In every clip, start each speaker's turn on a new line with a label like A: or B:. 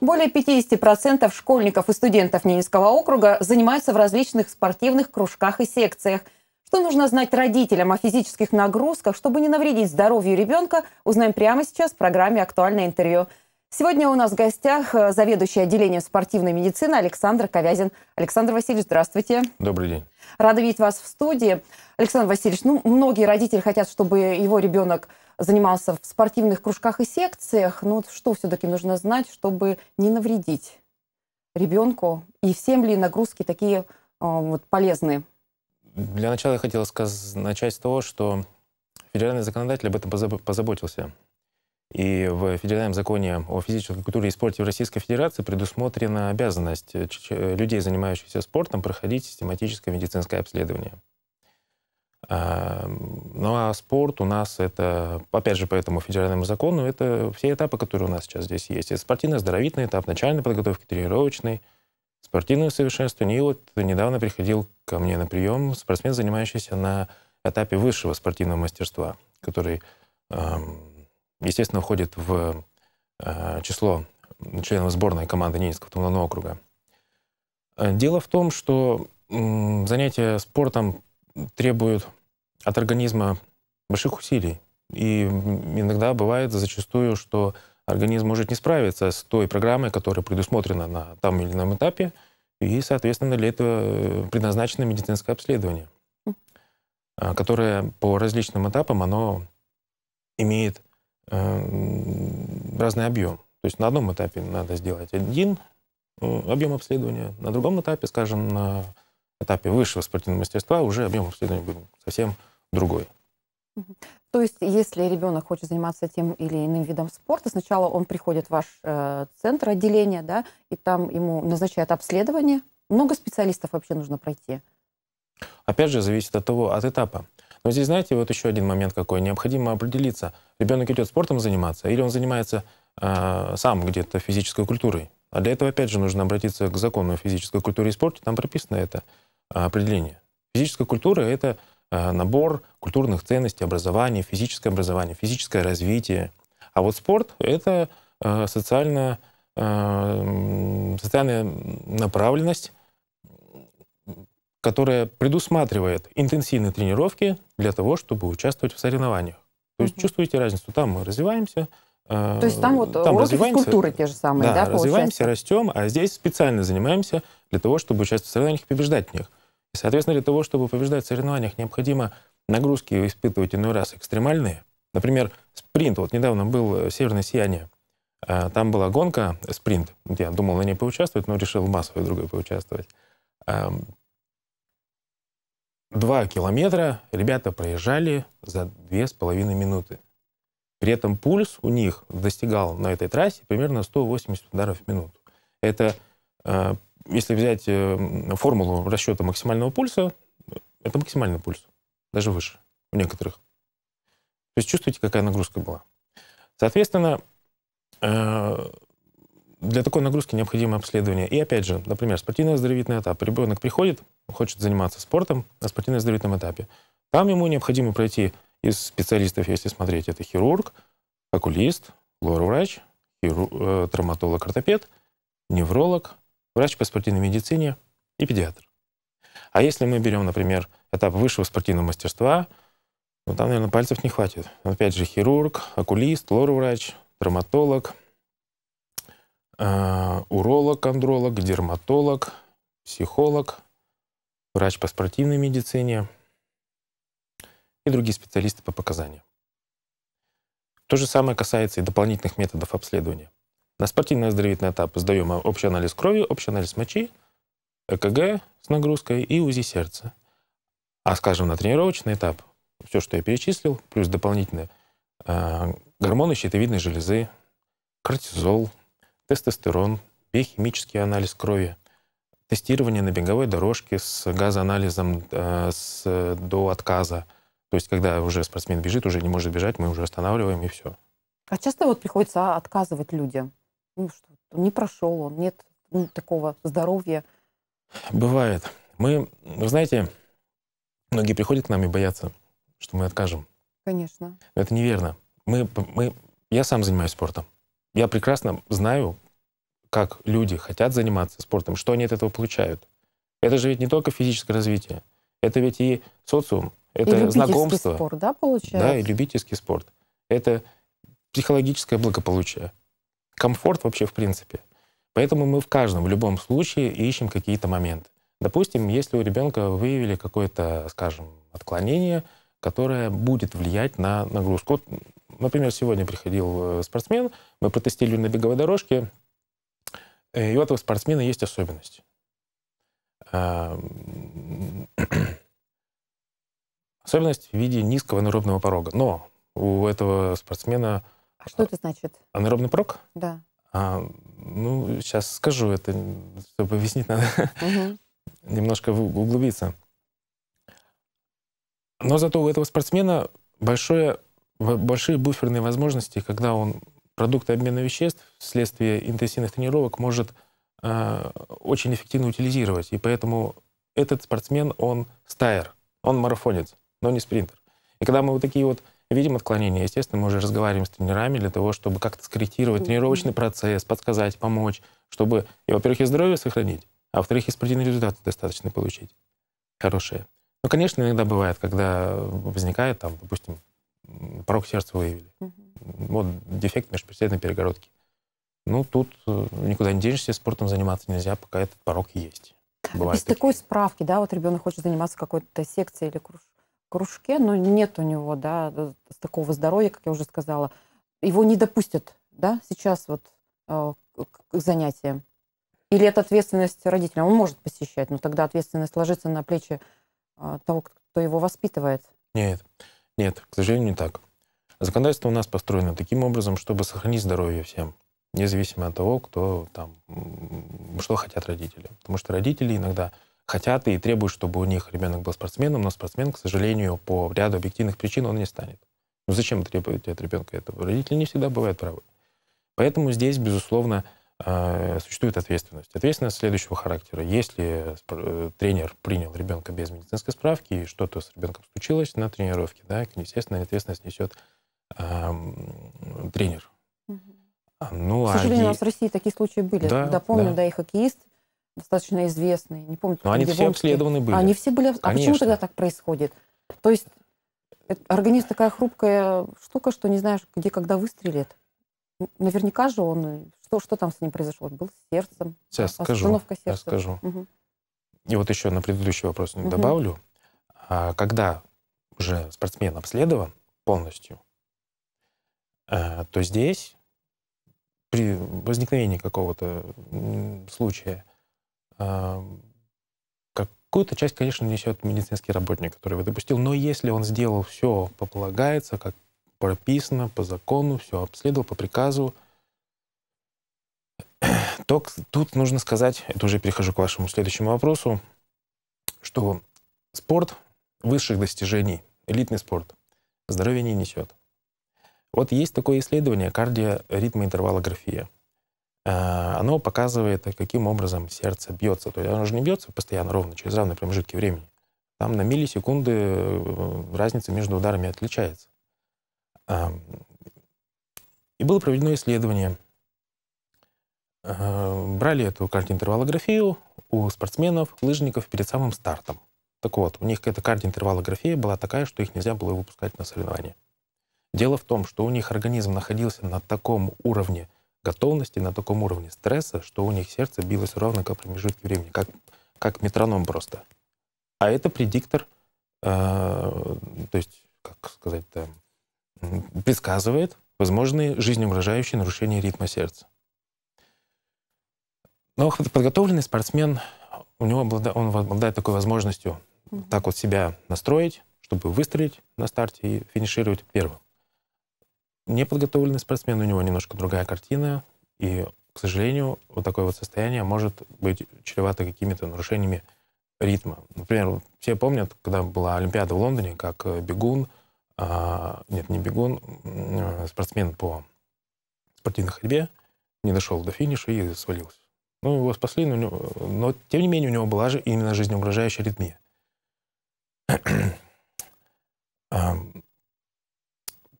A: Более 50% школьников и студентов Ненецкого округа занимаются в различных спортивных кружках и секциях. Что нужно знать родителям о физических нагрузках, чтобы не навредить здоровью ребенка, узнаем прямо сейчас в программе «Актуальное интервью». Сегодня у нас в гостях э, заведующий отделением спортивной медицины Александр Ковязин. Александр Васильевич, здравствуйте. Добрый день. Рада видеть вас в студии. Александр Васильевич, ну, многие родители хотят, чтобы его ребенок занимался в спортивных кружках и секциях. Ну что все-таки нужно знать, чтобы не навредить ребенку? И всем ли нагрузки такие а, вот, полезные?
B: Для начала я хотел сказать начать с того, что федеральный законодатель об этом позаботился. И в федеральном законе о физической культуре и спорте в Российской Федерации предусмотрена обязанность э, людей, занимающихся спортом, проходить систематическое медицинское обследование. Эм, ну а спорт у нас это, опять же, по этому федеральному закону, это все этапы, которые у нас сейчас здесь есть. Это спортивно-оздоровительный этап, начальной подготовки, тренировочный, спортивное совершенствование. И вот недавно приходил ко мне на прием спортсмен, занимающийся на этапе высшего спортивного мастерства, который, эм, естественно, входит в э, число членов сборной команды Ненецкого Туманного округа. Э, дело в том, что занятия спортом требуют от организма больших усилий. И иногда бывает зачастую, что организм может не справиться с той программой, которая предусмотрена на том или ином этапе, и, соответственно, для этого э, предназначено медицинское обследование, а, которое по различным этапам оно имеет э, разный объем. То есть на одном этапе надо сделать один э, объем обследования, на другом этапе, скажем, на этапе высшего спортивного мастерства уже объем обследования будет совсем другой.
A: То есть, если ребенок хочет заниматься тем или иным видом спорта, сначала он приходит в ваш э, центр отделения, да, и там ему назначают обследование. Много специалистов вообще нужно пройти.
B: Опять же, зависит от того, от этапа. Но здесь, знаете, вот еще один момент какой. Необходимо определиться, ребенок идет спортом заниматься или он занимается э, сам где-то физической культурой. А для этого, опять же, нужно обратиться к закону о физической культуре и спорте. Там прописано это э, определение. Физическая культура – это Э, набор культурных ценностей, образования, физическое образование, физическое развитие. А вот спорт — это э, социально э, социальная направленность, которая предусматривает интенсивные тренировки для того, чтобы участвовать в соревнованиях. То есть угу. чувствуете разницу? Там мы развиваемся. То есть там вот там уроки физкультуры те же самые, да, да развиваемся, получается? растем, а здесь специально занимаемся для того, чтобы участвовать в соревнованиях и побеждать в них. Соответственно, для того, чтобы побеждать в соревнованиях, необходимо нагрузки испытывать иной раз экстремальные. Например, спринт. Вот недавно был э, «Северное сияние». А, там была гонка, э, спринт. Я думал на ней поучаствовать, но решил в массовой другой поучаствовать. Два километра ребята проезжали за две с половиной минуты. При этом пульс у них достигал на этой трассе примерно 180 ударов в минуту. Это а, если взять эм, формулу расчета максимального пульса, это максимальный пульс, даже выше у некоторых. То есть чувствуете, какая нагрузка была. Соответственно, э, для такой нагрузки необходимо обследование. И опять же, например, спортивно-оздоровительный этап. Ребенок приходит, хочет заниматься спортом на спортивно-оздоровительном этапе. Там ему необходимо пройти из специалистов, если смотреть, это хирург, окулист, лор-врач, хиру... Э, травматолог-ортопед, невролог, врач по спортивной медицине и педиатр. А если мы берем, например, этап высшего спортивного мастерства, ну, там, наверное, пальцев не хватит. Ну, опять же, хирург, окулист, лор-врач, травматолог, э, уролог, андролог, дерматолог, психолог, врач по спортивной медицине и другие специалисты по показаниям. То же самое касается и дополнительных методов обследования. На спортивно-оздоровительный этап сдаем общий анализ крови, общий анализ мочи, ЭКГ с нагрузкой и УЗИ сердца. А, скажем, на тренировочный этап все, что я перечислил, плюс дополнительные э, гормоны щитовидной железы, кортизол, тестостерон, биохимический анализ крови, тестирование на беговой дорожке с газоанализом э, с, до отказа. То есть, когда уже спортсмен бежит, уже не может бежать, мы уже останавливаем и все.
A: А часто вот приходится отказывать людям? ну, что не прошел он, нет ну, такого здоровья.
B: Бывает. Мы, вы знаете, многие приходят к нам и боятся, что мы откажем. Конечно. это неверно. Мы, мы, я сам занимаюсь спортом. Я прекрасно знаю, как люди хотят заниматься спортом, что они от этого получают. Это же ведь не только физическое развитие, это ведь и социум, это и знакомство. спорт, да, получается? Да, и любительский спорт. Это психологическое благополучие комфорт вообще в принципе. Поэтому мы в каждом, в любом случае ищем какие-то моменты. Допустим, если у ребенка выявили какое-то, скажем, отклонение, которое будет влиять на нагрузку. Вот, например, сегодня приходил э, спортсмен, мы протестили на беговой дорожке, э, и у этого спортсмена есть особенность. А, особенность в виде низкого наробного порога. Но у этого спортсмена
A: что это значит?
B: Анаэробный прок? Да. А, ну, сейчас скажу это, чтобы объяснить надо. Угу. Немножко углубиться. Но зато у этого спортсмена большое, большие буферные возможности, когда он продукты обмена веществ вследствие интенсивных тренировок может э, очень эффективно утилизировать. И поэтому этот спортсмен, он стайер, он марафонец, но не спринтер. И когда мы вот такие вот видим отклонения. Естественно, мы уже разговариваем с тренерами для того, чтобы как-то скорректировать тренировочный процесс, подсказать, помочь, чтобы, и, во-первых, и здоровье сохранить, а во-вторых, и спортивные результаты достаточно получить хорошие. Ну, конечно, иногда бывает, когда возникает, там, допустим, порог сердца выявили. Вот дефект межпредседной перегородки. Ну, тут э, никуда не денешься, спортом заниматься нельзя, пока этот порог есть. Бывает Без такие.
A: такой справки, да, вот ребенок хочет заниматься какой-то секцией или кружком кружке, но нет у него, да, такого здоровья, как я уже сказала. Его не допустят, да, сейчас вот э, к занятиям. Или это ответственность родителя. Он может посещать, но тогда ответственность ложится на плечи э, того, кто его воспитывает.
B: Нет, нет, к сожалению, не так. Законодательство у нас построено таким образом, чтобы сохранить здоровье всем, независимо от того, кто там, что хотят родители. Потому что родители иногда хотят и требуют, чтобы у них ребенок был спортсменом, но спортсмен, к сожалению, по ряду объективных причин он не станет. Ну зачем требовать от ребенка этого? Родители не всегда бывают правы. Поэтому здесь, безусловно, э, существует ответственность. Ответственность следующего характера. Если э, тренер принял ребенка без медицинской справки, и что-то с ребенком случилось на тренировке, да, естественно, ответственность несет э, эм, тренер. Угу. Ну, К сожалению, а... у нас в
A: России такие случаи были. Да, Допомню, да. да, и хоккеист достаточно известные. Не помню, Но они все Омске. обследованы были. А, они все были. Конечно. А почему тогда так происходит? То есть организм такая хрупкая штука, что не знаешь, где когда выстрелит. Наверняка же он... Э, что, что там с ним произошло? Был с сердцем.
B: Сейчас а, остановка скажу. Сердца. Я скажу. Угу. И вот еще на предыдущий вопрос угу. добавлю. А, когда уже спортсмен обследован полностью, а, то здесь при возникновении какого-то случая – а, какую-то часть, конечно, несет медицинский работник, который его допустил, но если он сделал все, полагается, как прописано, по закону, все обследовал по приказу, то тут нужно сказать, это уже перехожу к вашему следующему вопросу, что спорт высших достижений, элитный спорт, здоровье не несет. Вот есть такое исследование кардиоритмоинтервалография. Э, оно показывает, каким образом сердце бьется. То есть оно же не бьется постоянно ровно, через равные промежутки времени. Там на миллисекунды э, разница между ударами отличается. Эм, и было проведено исследование. Э, брали эту кардиоинтервалографию у спортсменов, лыжников перед самым стартом. Так вот, у них эта кардиоинтервалография была такая, что их нельзя было выпускать на соревнования. Дело в том, что у них организм находился на таком уровне готовности на таком уровне стресса, что у них сердце билось ровно как промежутке времени, как, как метроном просто. А это предиктор, э, то есть, как сказать-то, предсказывает возможные жизнеугрожающие нарушения ритма сердца. Но подготовленный спортсмен, у него облада, он обладает такой возможностью mm-hmm. так вот себя настроить, чтобы выстрелить на старте и финишировать первым. Неподготовленный спортсмен, у него немножко другая картина, и, к сожалению, вот такое вот состояние может быть чревато какими-то нарушениями ритма. Например, все помнят, когда была Олимпиада в Лондоне, как э, бегун, а, нет, не бегун, а, спортсмен по спортивной ходьбе не дошел до финиша и свалился. Ну, его спасли, но, него, но тем не менее у него была же именно жизнеугрожающая ритмия,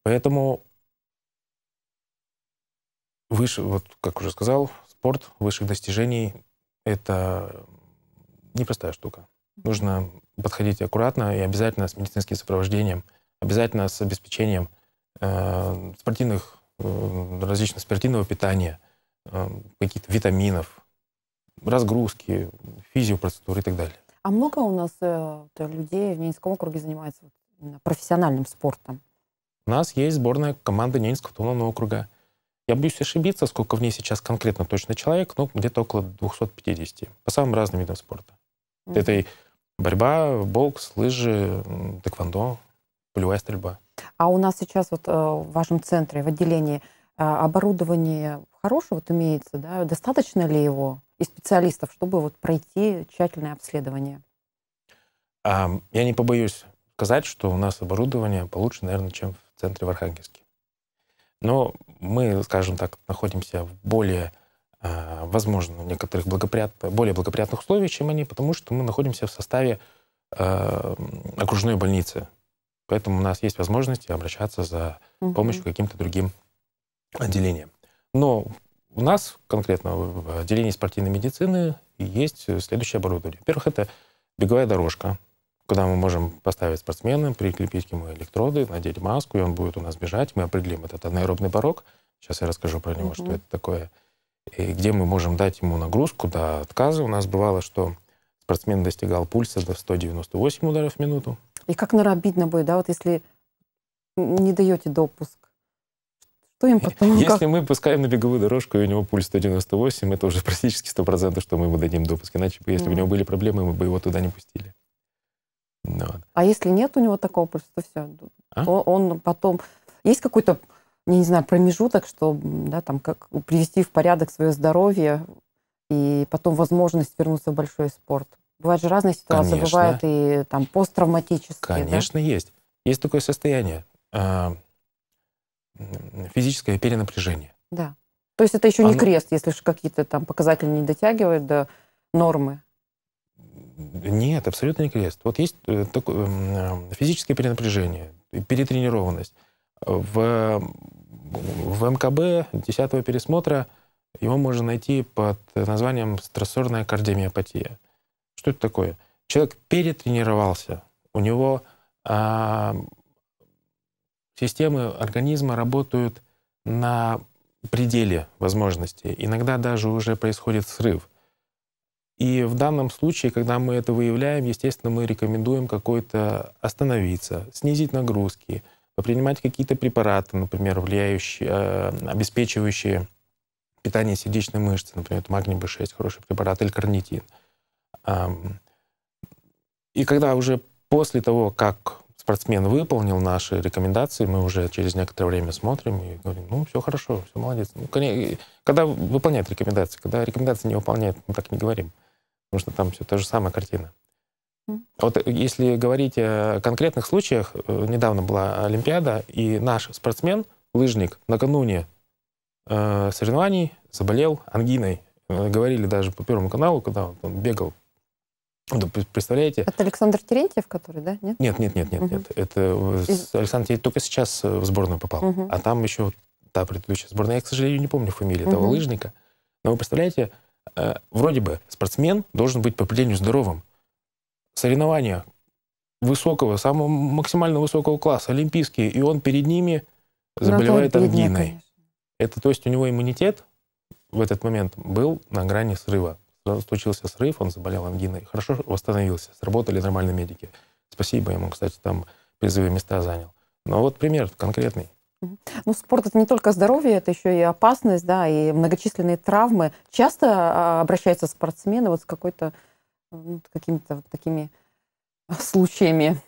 B: Поэтому выше, вот как уже сказал, спорт высших достижений — это непростая штука. Нужно подходить аккуратно и обязательно с медицинским сопровождением, обязательно с обеспечением э, спортивных, э, различного спортивного питания, э, каких-то витаминов, разгрузки, физиопроцедуры и так далее.
A: А много у нас э, людей в Ненецком округе занимается профессиональным спортом?
B: У нас есть сборная команда Ненецкого автономного округа — я боюсь ошибиться, сколько в ней сейчас конкретно точно человек, ну, где-то около 250 по самым разным видам спорта. Mm-hmm. Это и борьба, бокс, лыжи, тэквондо, пулевая стрельба.
A: А у нас сейчас вот э, в вашем центре, в отделении, э, оборудование хорошее вот имеется, да? Достаточно ли его и специалистов, чтобы вот пройти тщательное обследование?
B: А, я не побоюсь сказать, что у нас оборудование получше, наверное, чем в центре в Архангельске. Но мы, скажем так, находимся в более, э, возможно, некоторых благоприят... более благоприятных условиях, чем они, потому что мы находимся в составе э, окружной больницы. Поэтому у нас есть возможность обращаться за помощью угу. каким-то другим отделениям. Но у нас конкретно в отделении спортивной медицины есть следующее оборудование. Во-первых, это беговая дорожка, куда мы можем поставить спортсмена, прикрепить к нему электроды, надеть маску, и он будет у нас бежать. Мы определим этот анаэробный порог. Сейчас я расскажу про него, mm-hmm. что это такое. И где мы можем дать ему нагрузку до отказа. У нас бывало, что спортсмен достигал пульса до 198 ударов в минуту.
A: И как, наверное, обидно будет, да, вот если не даете допуск. Что им потом? Если как...
B: мы пускаем на беговую дорожку, и у него пульс 198, это уже практически 100%, что мы ему дадим допуск. Иначе, если mm. -hmm. бы у него были проблемы, мы бы его туда не пустили.
A: Вот. А если нет у него такого то все, а? то он потом... Есть какой-то, не знаю, промежуток, что, да, там, как привести в порядок свое здоровье и потом возможность вернуться в большой спорт? Бывают же разные ситуации, Конечно. бывают и там посттравматические. Конечно,
B: да? есть. Есть такое состояние, а, физическое перенапряжение.
A: Да. То есть это еще Оно... не крест, если же какие-то там показатели не дотягивают до нормы.
B: Нет, абсолютно не крест. Вот есть э, такое, эм, э, физическое перенапряжение, перетренированность. В, в МКБ 10 пересмотра его можно найти под названием стрессорная кардиомиопатия. Что это такое? Человек перетренировался, у него а, системы организма работают на пределе возможностей. Иногда даже уже происходит срыв – и в данном случае, когда мы это выявляем, естественно, мы рекомендуем какой-то остановиться, снизить нагрузки, принимать какие-то препараты, например, влияющие, э, обеспечивающие питание сердечной мышцы, например, магний B6, хороший препарат, или карнитин. И когда уже после того, как спортсмен выполнил наши рекомендации, мы уже через некоторое время смотрим и говорим, ну, все хорошо, все молодец. Ну, когда выполняет рекомендации, когда рекомендации не выполняет, мы так не говорим потому что там все та же самая картина. Вот э, если говорить о конкретных случаях, э, недавно была Олимпиада, и наш спортсмен, лыжник, накануне э, соревнований заболел ангиной. Говорили даже по Первому каналу, когда он бегал. Ну, представляете? Это
A: Александр Терентьев, который, да? Нет, нет,
B: нет, нет, нет. Угу. нет. Это Из... Александр Терентьев только сейчас в сборную попал. Угу. А там еще та предыдущая сборная. Я, к сожалению, не помню фамилии угу. того лыжника. Но вы представляете, Э, вроде бы спортсмен должен быть по определению здоровым. Соревнования высокого, самого максимально высокого класса, олимпийские, и он перед ними заболевает ну, ангиной. Это то есть у него иммунитет в этот момент был на грани срыва. Случился срыв, он заболел ангиной. Хорошо восстановился, сработали нормальные медики. Спасибо ему, кстати, там призовые места занял. Но ну, вот пример конкретный. Ну,
A: спорт это не только здоровье, это еще и опасность, да, и многочисленные травмы. Часто а, обращаются спортсмены вот с какой-то ну, какими-то вот такими а, случаями.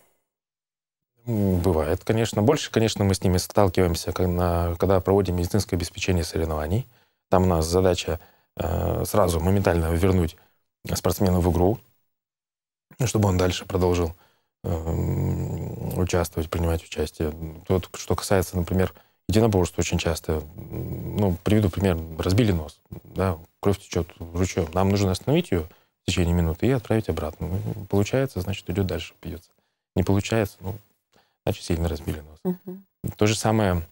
B: Бывает, конечно. Больше, конечно, мы с ними сталкиваемся, когда, когда проводим медицинское обеспечение соревнований. Там у нас задача э, сразу моментально вернуть спортсмена в игру, чтобы он дальше продолжил э, участвовать, принимать участие. Тут, что касается, например, единоборств очень часто, ну, приведу пример, разбили нос, да, кровь течет ручьем, нам нужно остановить ее в течение минуты и отправить обратно. Ну, получается, значит, идет дальше, пьется. Не получается, ну, значит, сильно разбили нос. Угу. То же самое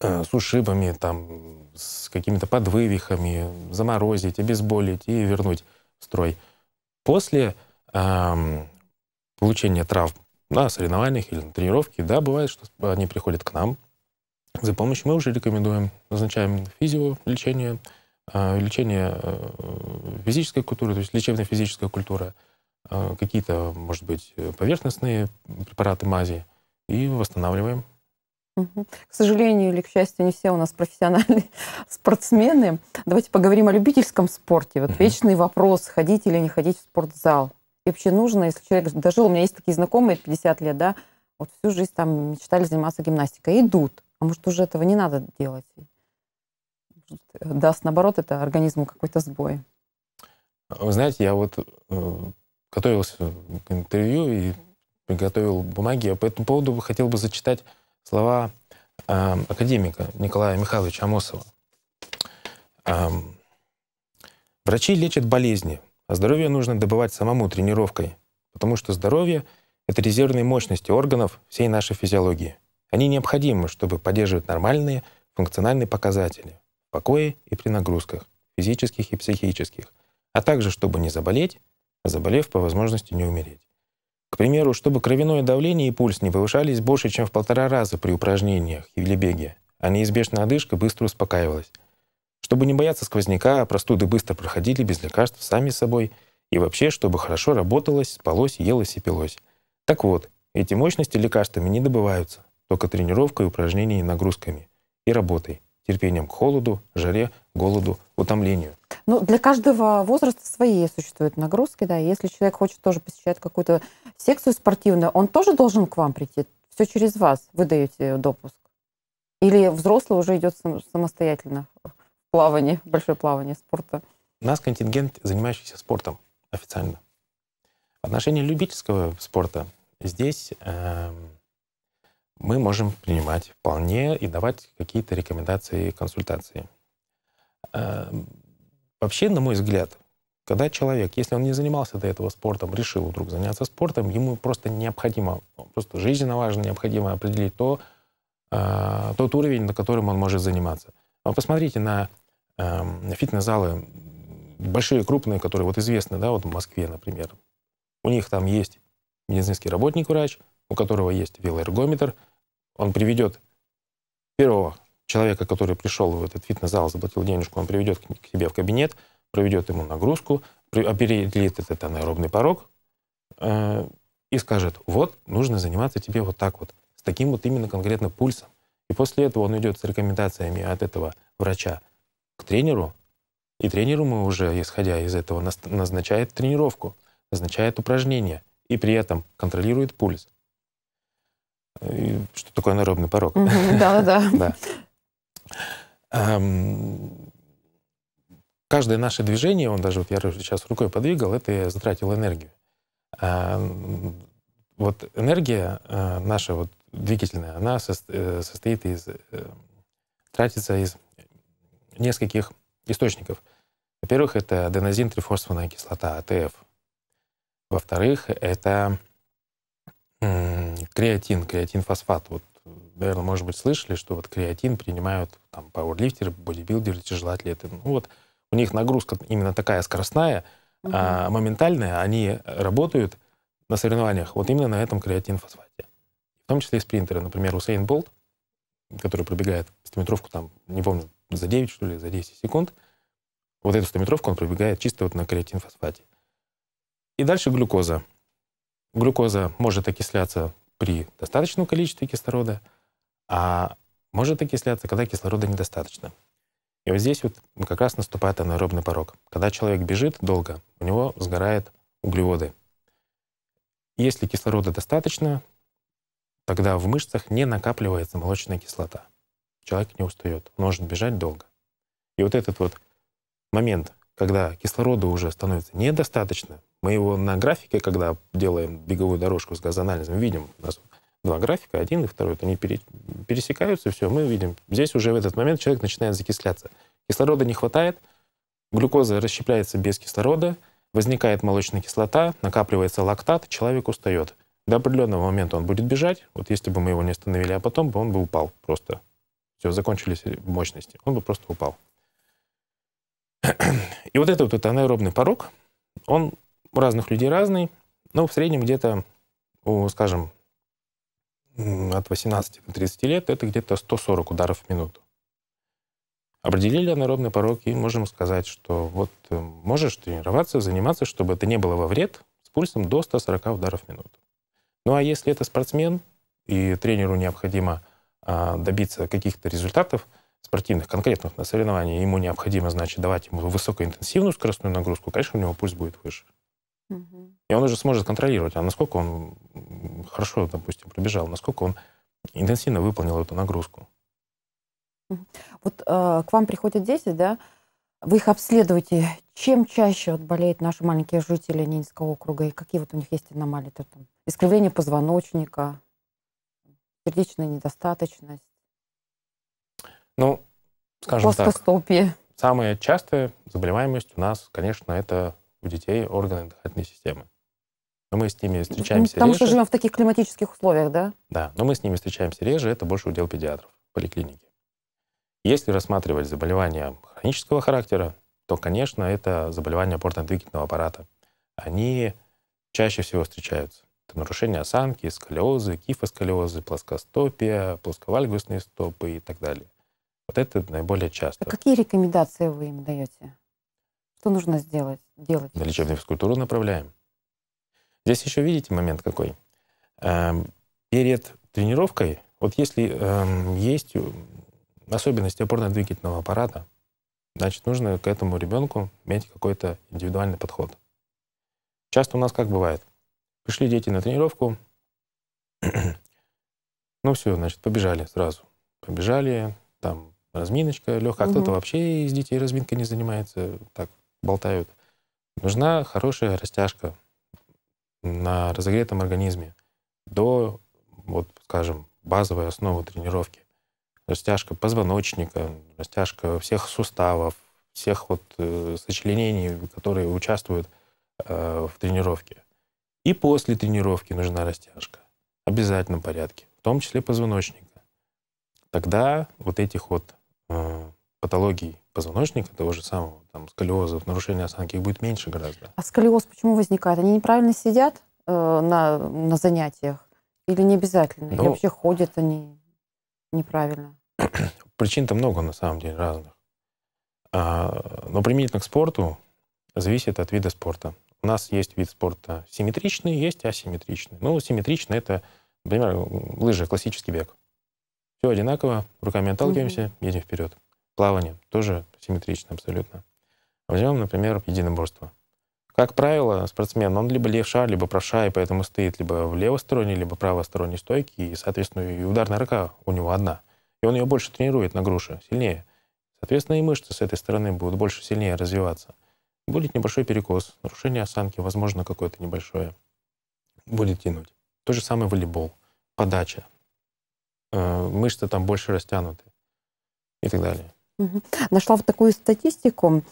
B: э, с ушибами, там, с какими-то подвывихами, заморозить, обезболить и вернуть в строй. После э, получения травм на соревнованиях или на тренировке, да, бывает, что они приходят к нам за помощью. Мы уже рекомендуем, назначаем физио, а, лечение, лечение э, физической культуры, то есть лечебная физическая культура, а, какие-то, может быть, поверхностные препараты мази, и восстанавливаем.
A: К сожалению или к счастью, не все у нас профессиональные спортсмены. Давайте поговорим о любительском спорте. Вот uh-huh. вечный вопрос, ходить или не ходить в спортзал. И вообще нужно, если человек дожил, у меня есть такие знакомые 50 лет, да, вот всю жизнь там мечтали заниматься гимнастикой, идут. А может, уже этого не надо делать? Даст, наоборот, это организму какой-то сбой.
B: Вы знаете, я вот э, готовился к интервью и приготовил бумаги. А по этому поводу хотел бы зачитать слова э, академика Николая Михайловича Амосова. Э, Врачи лечат болезни, а здоровье нужно добывать самому тренировкой, потому что здоровье — это резервные мощности органов всей нашей физиологии. Они необходимы, чтобы поддерживать нормальные функциональные показатели в покое и при нагрузках, физических и психических, а также чтобы не заболеть, а заболев по возможности не умереть. К примеру, чтобы кровяное давление и пульс не повышались больше, чем в полтора раза при упражнениях или беге, а неизбежная одышка быстро успокаивалась. Чтобы не бояться сквозняка, а простуды быстро проходили без лекарств сами собой, и вообще, чтобы хорошо работалось, спалось, елось и пилось. Так вот, эти мощности лекарствами не добываются, только тренировкой, упражнениями и нагрузками. И работой, терпением к холоду, жаре, голоду, утомлению.
A: Ну, для каждого возраста свои существуют нагрузки, да. Если человек хочет тоже посещать какую-то секцию спортивную, он тоже должен к вам прийти? Все через вас вы даете допуск? Или взрослый уже идет самостоятельно плавание, большое плавание спорта.
B: У нас контингент, занимающийся спортом официально. В отношении любительского спорта здесь э, мы можем принимать вполне и давать какие-то рекомендации и консультации. Э, вообще, на мой взгляд, когда человек, если он не занимался до этого спортом, решил вдруг заняться спортом, ему просто необходимо, просто жизненно важно, необходимо определить то, э, тот уровень, на котором он может заниматься. Вы посмотрите на Эм, фитнес-залы большие, крупные, которые вот известны, да, вот в Москве, например. У них там есть медицинский работник-врач, у которого есть велоэргометр. Он приведет первого человека, который пришел в этот фитнес-зал, заплатил денежку, он приведет к себе в кабинет, проведет ему нагрузку, определит этот анаэробный порог э, и скажет, вот, нужно заниматься тебе вот так вот, с таким вот именно конкретно пульсом. И после этого он идет с рекомендациями от этого врача к тренеру, и тренеру мы уже, исходя из этого, назначает тренировку, назначает упражнения и при этом контролирует пульс. И что такое анаэробный порог?
A: Да-да-да.
B: Эм, каждое наше движение, он даже вот я сейчас рукой подвигал, это я затратил энергию. Эм, вот энергия э, наша вот двигательная, она э, состоит из э, тратится из нескольких источников. Во-первых, это аденозин трифосфанная кислота, АТФ. Во-вторых, это креатин, креатин-фосфат. Вот, наверное, может быть, слышали, что вот креатин принимают там пауэрлифтеры, бодибилдеры, тяжелоатлеты. Ну вот, у них нагрузка именно такая скоростная, угу. а моментальная, они работают на соревнованиях вот именно на этом креатин-фосфате. В том числе и спринтеры. Например, Усейн Болт, который пробегает стометровку, там, не помню, за 9, что ли, за 10 секунд, вот эту стометровку он пробегает чисто вот на креатинфосфате. И дальше глюкоза. Глюкоза может окисляться при достаточном количестве кислорода, а может окисляться, когда кислорода недостаточно. И вот здесь вот как раз наступает анаэробный порог. Когда человек бежит долго, у него сгорают углеводы. Если кислорода достаточно, тогда в мышцах не накапливается молочная кислота человек не устает, он может бежать долго. И вот этот вот момент, когда кислорода уже становится недостаточно, мы его на графике, когда делаем беговую дорожку с газоанализом, видим, у нас два графика, один и второй, вот они пересекаются, все, мы видим. Здесь уже в этот момент человек начинает закисляться. Кислорода не хватает, глюкоза расщепляется без кислорода, возникает молочная кислота, накапливается лактат, человек устает. До определенного момента он будет бежать, вот если бы мы его не остановили, а потом бы он бы упал просто все, закончились мощности, он бы просто упал. И вот этот вот анаэробный порог, он у разных людей разный, но в среднем где-то, скажем, от 18 до 30 лет это где-то 140 ударов в минуту. Определили анаэробный порог и можем сказать, что вот э, можешь тренироваться, заниматься, чтобы это не было во вред, с пульсом до 140 ударов в минуту. Ну а если это спортсмен, и тренеру необходимо а, добиться каких-то результатов спортивных, конкретных на соревновании, ему необходимо, значит, давать ему высокоинтенсивную скоростную нагрузку, конечно, у него пульс будет выше. Угу. И он уже сможет контролировать, а насколько он хорошо, допустим, пробежал, насколько он интенсивно выполнил эту нагрузку.
A: Вот э, к вам приходят дети, да? Вы их обследуете. Чем чаще вот болеют наши маленькие жители Нинского округа? И какие вот у них есть аномалии? Это, там, искривление позвоночника, сердечная недостаточность.
B: Ну, скажем Плоскостопие. так. Самая частая заболеваемость у нас, конечно, это у детей органы дыхательной системы. Но мы с ними встречаемся Потому реже. Потому что живем в
A: таких климатических условиях, да?
B: Да, но мы с ними встречаемся реже, это больше удел педиатров, поликлиники. Если рассматривать заболевания хронического характера, то, конечно, это заболевания опорно-двигательного аппарата. Они чаще всего встречаются. Там нарушение осанки, сколиозы, кифосколиозы, плоскостопия, плосковальгусные стопы и так далее. Вот это наиболее часто. А
A: какие рекомендации вы им даете? Что нужно сделать? Делать?
B: На лечебную физкультуру направляем. Здесь еще видите момент какой. Эм, перед тренировкой, вот если эм, есть э, особенности опорно-двигательного аппарата, значит, нужно к этому ребенку иметь какой-то индивидуальный подход. Часто у нас как бывает – Пришли дети на тренировку. ну все, значит, побежали сразу. Побежали, там разминочка легкая. А кто-то вообще из детей разминкой не занимается, так болтают. Нужна хорошая растяжка на разогретом организме до, вот, скажем, базовой основы тренировки. Растяжка позвоночника, растяжка всех суставов, всех вот э, сочленений, которые участвуют э, в тренировке. И после тренировки нужна растяжка. В обязательном порядке. В том числе позвоночника. Тогда вот этих вот э, патологий позвоночника, того же самого, там, сколиозов, нарушений осанки, их будет меньше гораздо.
A: А сколиоз почему возникает? Они неправильно сидят э, на, на занятиях? Или не обязательно? Ну, Или вообще ходят они неправильно?
B: Причин-то много, на самом деле, разных. А, но применительно к спорту зависит от вида спорта. У нас есть вид спорта симметричный, есть асимметричный. Ну, симметричный — это, например, лыжи, классический бег. Все одинаково, руками отталкиваемся, mm-hmm. едем вперед. Плавание тоже симметрично абсолютно. Возьмем, например, единоборство. Как правило, спортсмен, он либо левша, либо правша, и поэтому стоит либо в левой стороне, либо правой стороне стойки и, соответственно, и ударная рука у него одна. И он ее больше тренирует на груши, сильнее. Соответственно, и мышцы с этой стороны будут больше, сильнее развиваться. Будет небольшой перекос, нарушение осанки, возможно, какое-то небольшое. Будет тянуть. То же самое волейбол, подача. Э, мышцы там больше растянуты и так далее.
A: Нашла вот такую статистику.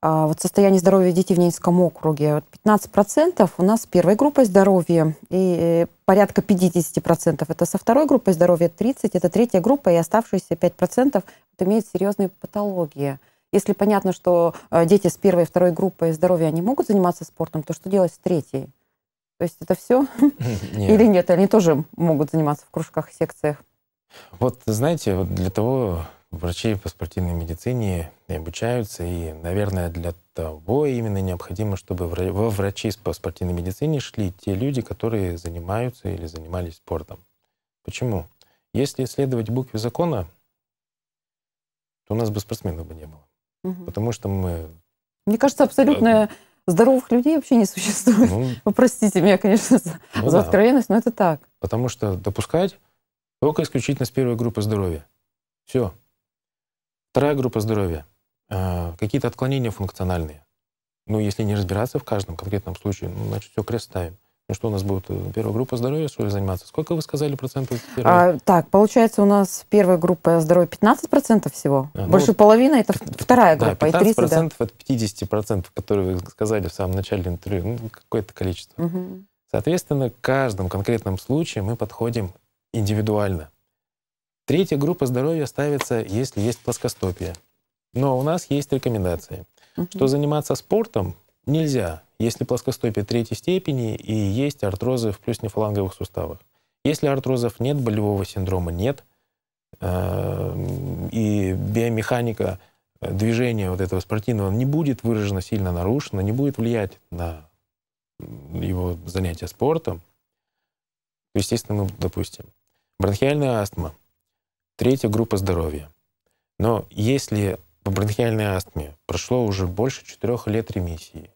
A: А, вот состояние здоровья детей в Ненецком округе. 15% у нас первой группой здоровья, и э, порядка 50% это со второй группой здоровья, 30% это третья группа, и оставшиеся 5% имеют серьезные патологии. Если понятно, что э, дети с первой и второй группой здоровья, они могут заниматься спортом, то что делать с третьей? То есть это все? Нет. Или нет? Они тоже могут заниматься в кружках, секциях?
B: Вот, знаете, вот для того врачи по спортивной медицине и обучаются, и, наверное, для того именно необходимо, чтобы во врачи по спортивной медицине шли те люди, которые занимаются или занимались спортом. Почему? Если следовать букве закона, то у нас бы спортсменов бы не было. Угу. Потому что мы...
A: Мне кажется, э, абсолютно здоровых людей вообще не существует. Ну, Вы простите меня, конечно, за, ну, за да. откровенность, но это
B: так. Потому что допускать только исключительно с первой группы здоровья. Все. Вторая группа здоровья. Э, какие-то отклонения функциональные. Ну, если не разбираться в каждом конкретном случае, ну, значит, все крест ставим. Ну что у нас будет? Э, первая группа здоровья, что ли, заниматься? Сколько вы сказали процентов? А,
A: так, получается, у нас первая группа здоровья 15% всего. А, ну, Больше ну, половины — это вторая группа. Да, 15% и 30,
B: да. от 50%, которые вы сказали в самом начале интервью. Ну, какое-то количество. Угу. Соответственно, к каждому конкретном случае мы подходим индивидуально. Третья группа здоровья ставится, если есть плоскостопие. Но у нас есть рекомендации, угу. что заниматься спортом нельзя если плоскостопие третьей степени и есть артрозы в плюснефаланговых суставах. Если артрозов нет, болевого синдрома нет, э, и биомеханика э, движения вот этого спортивного не будет выражено сильно нарушена, не будет влиять на его занятия спортом, естественно, мы допустим. Бронхиальная астма — третья группа здоровья. Но если по бронхиальной астме прошло уже больше четырех лет ремиссии,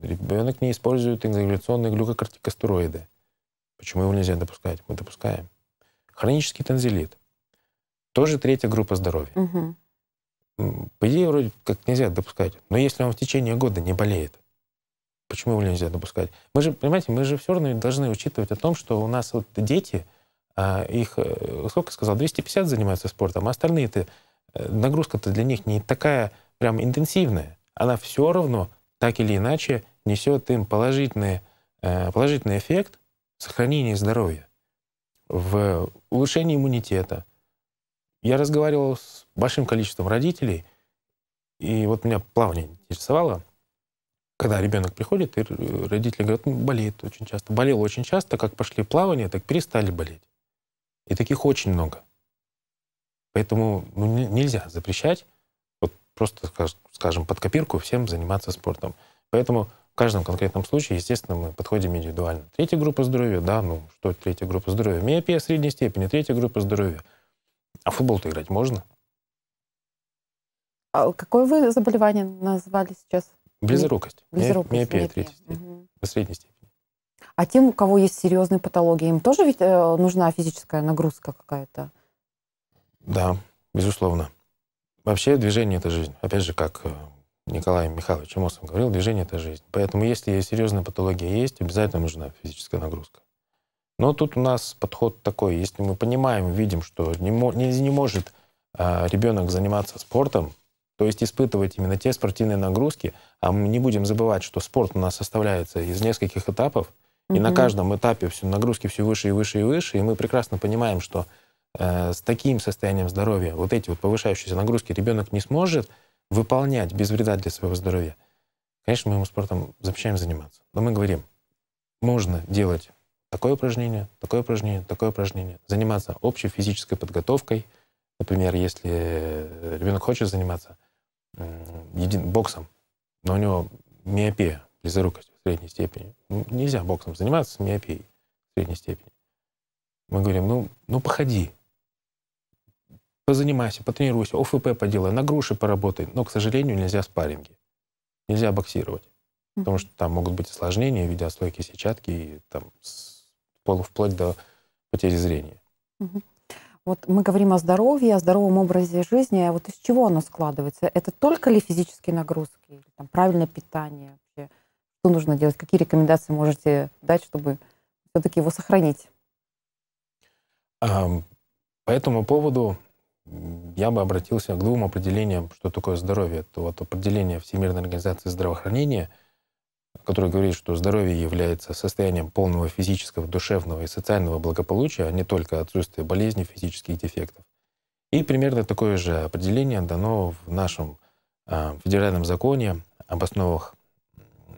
B: Ребенок не использует ингаляционные глюкокортикостероиды. Почему его нельзя допускать? Мы допускаем. Хронический танзелит. Тоже третья группа здоровья. Угу. По идее, вроде как нельзя допускать. Но если он в течение года не болеет, почему его нельзя допускать? Мы же, понимаете, мы же все равно должны учитывать о том, что у нас вот дети, а, их, э, сколько сказал, 250 занимаются спортом, а остальные-то, э, нагрузка-то для них не такая прям интенсивная. Она все равно так или иначе несет им положительный, э, положительный эффект сохранения здоровья, в улучшении иммунитета. Я разговаривал с большим количеством родителей, и вот меня плавание интересовало, когда ребенок приходит, и родители говорят, «Ну, болеет очень часто. Болел очень часто, как пошли плавания, так перестали болеть. И таких очень много. Поэтому ну, нельзя запрещать. Вот просто скажут, скажем, под копирку всем заниматься спортом. Поэтому в каждом конкретном случае, естественно, мы подходим индивидуально. Третья группа здоровья, да, ну что третья группа здоровья? Миопия средней степени, третья группа здоровья. А футбол-то играть можно? А
A: какое вы заболевание назвали сейчас?
B: Близорукость. Близорукость. Миопия, миопия. третьей степени. Угу. средней степени.
A: А тем, у кого есть серьезные патологии, им тоже ведь э, нужна физическая нагрузка какая-то?
B: Да, безусловно. Вообще движение — это жизнь. Опять же, как э, Николай Михайлович Мосов говорил, движение — это жизнь. Поэтому если серьезная патология есть, обязательно нужна физическая нагрузка. Но тут у нас подход такой, если мы понимаем, видим, что не, не, не может а, э, ребенок заниматься спортом, то есть испытывать именно те спортивные нагрузки, а мы не будем забывать, что спорт у нас составляется из нескольких этапов,
A: mm-hmm. и на каждом
B: этапе все, нагрузки все выше и выше и выше, и мы прекрасно понимаем, что Э, с таким состоянием здоровья, вот эти вот повышающиеся нагрузки ребенок не сможет выполнять без вреда для своего здоровья, конечно, мы ему спортом запрещаем заниматься. Но мы говорим, можно делать такое упражнение, такое упражнение, такое упражнение, заниматься общей физической подготовкой, например, если ребенок хочет заниматься един, боксом, но у него миопия, близорукость в средней степени. Ну, нельзя боксом заниматься с миопией в средней степени. Мы говорим, ну, ну походи, Позанимайся, потренируйся, ОФП поделай, на груши поработай. Но, к сожалению, нельзя спарринги. Нельзя боксировать. Потому что там могут быть осложнения в виде отслойки сетчатки и там вплоть до потери зрения.
A: Вот мы говорим о здоровье, о здоровом образе жизни. А вот из чего оно складывается? Это только ли физические нагрузки, или там, правильное питание? Что нужно делать? Какие рекомендации можете дать, чтобы все-таки его сохранить?
B: По этому поводу я бы обратился к двум определениям, что такое здоровье. Это вот определение Всемирной организации здравоохранения, которое говорит, что здоровье является состоянием полного физического, душевного и социального благополучия, а не только отсутствие болезней, физических дефектов. И примерно такое же определение дано в нашем э, федеральном законе об основах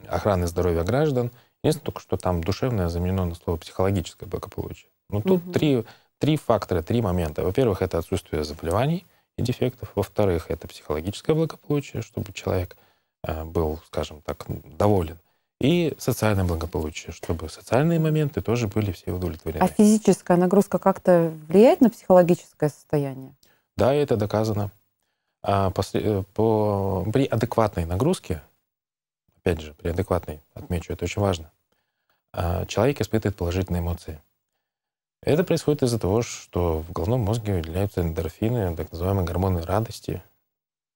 B: охраны здоровья граждан. Единственное, только что там душевное заменено на слово психологическое благополучие. Но ну, тут угу. три три фактора, три момента. Во-первых, это отсутствие заболеваний и дефектов. Во-вторых, это психологическое благополучие, чтобы человек э, был, скажем так, доволен. И социальное благополучие, чтобы социальные моменты тоже были все удовлетворены. А
A: физическая нагрузка как-то влияет на психологическое состояние?
B: Да, это доказано. А после, э, по, при адекватной нагрузке, опять же, при адекватной, отмечу, это очень важно, а, человек испытывает положительные эмоции. Это происходит из-за того, что в головном мозге выделяются эндорфины, так называемые гормоны радости.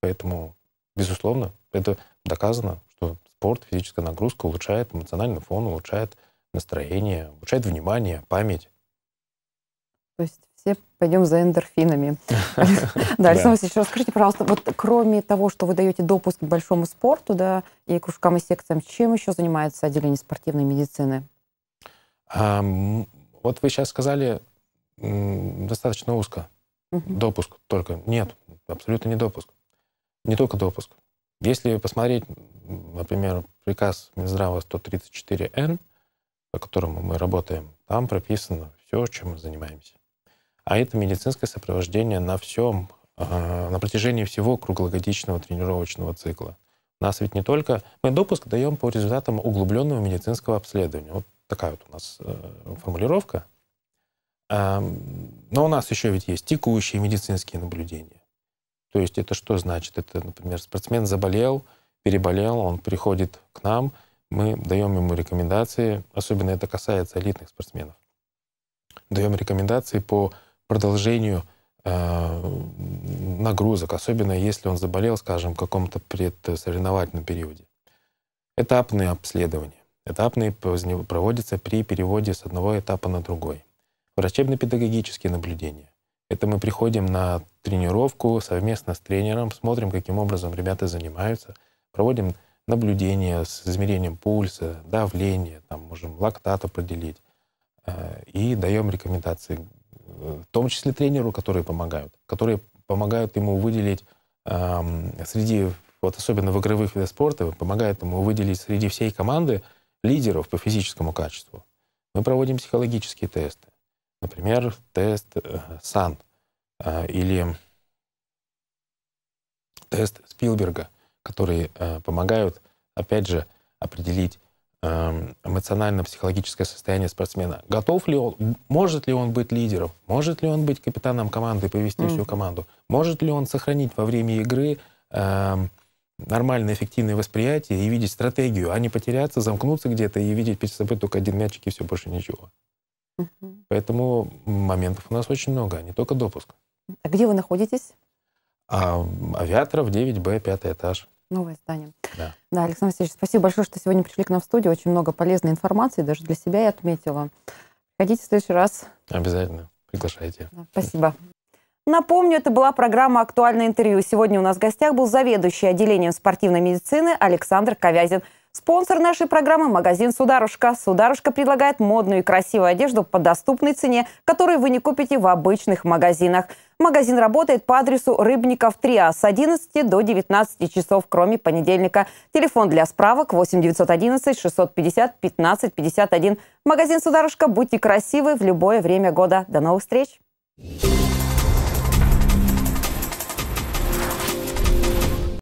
B: Поэтому, безусловно, это доказано, что спорт, физическая нагрузка улучшает эмоциональный фон, улучшает настроение, улучшает внимание, память.
A: То есть все пойдем за эндорфинами. Да, Александр Васильевич, расскажите, пожалуйста, вот кроме того, что вы даете допуск к большому спорту, да, и кружкам и секциям, чем еще занимается отделение спортивной медицины?
B: Вот вы сейчас сказали достаточно узко. Угу. Допуск только. Нет, абсолютно не допуск. Не только допуск. Если посмотреть, например, приказ Минздрава 134Н, по которому мы работаем, там прописано все, чем мы занимаемся. А это медицинское сопровождение на всем, а, на протяжении всего круглогодичного тренировочного цикла. У нас ведь не только... Мы допуск даем по результатам углубленного медицинского обследования. Вот такая вот у нас э, формулировка. Но у нас еще ведь есть текущие медицинские наблюдения. То есть это что значит? Это, например, спортсмен заболел, переболел, он приходит к нам, мы даем ему рекомендации, особенно это касается элитных спортсменов. Даем рекомендации по продолжению э, нагрузок, особенно если он заболел, скажем, в каком-то предсоревновательном периоде. Этапные обследования. Этапный проводится при переводе с одного этапа на другой. Врачебно-педагогические наблюдения. Это мы приходим на тренировку совместно с тренером, смотрим, каким образом ребята занимаются, проводим наблюдения с измерением пульса, давления, там можем лактат определить э, и даем рекомендации, в том числе тренеру, которые помогают, которые помогают ему выделить эм, среди, вот особенно в игровых видах спорта, помогают ему выделить среди всей команды лидеров по физическому качеству, мы проводим психологические тесты. Например, тест э, САН э, или тест Спилберга, которые э, помогают, опять же, определить эмоционально-психологическое состояние спортсмена. Готов ли он, может ли он быть лидером, может ли он быть капитаном команды, и повести mm. всю команду, может ли он сохранить во время игры э, нормальное, эффективное восприятие и видеть стратегию, а не потеряться, замкнуться где-то и видеть перед собой только один мячик и все, больше ничего. Угу. Поэтому моментов у нас очень много, а не только допуск.
A: А где вы находитесь?
B: А, авиаторов 9Б, пятый этаж.
A: Новое здание. Да. да, Александр Васильевич, спасибо большое, что сегодня пришли к нам в студию. Очень много полезной информации, даже для себя я отметила. Приходите в следующий
B: раз. Обязательно. Приглашайте. Да,
A: спасибо. Напомню, это была программа «Актуальное интервью». Сегодня у нас в гостях был заведующий отделением спортивной медицины Александр Ковязин. Спонсор нашей программы – магазин «Сударушка». «Сударушка» предлагает модную и красивую одежду по доступной цене, которую вы не купите в обычных магазинах. Магазин работает по адресу Рыбников 3А с 11 до 19 часов, кроме понедельника. Телефон для справок 8 911 650 15 51. Магазин «Сударушка». Будьте красивы в любое время года. До новых встреч!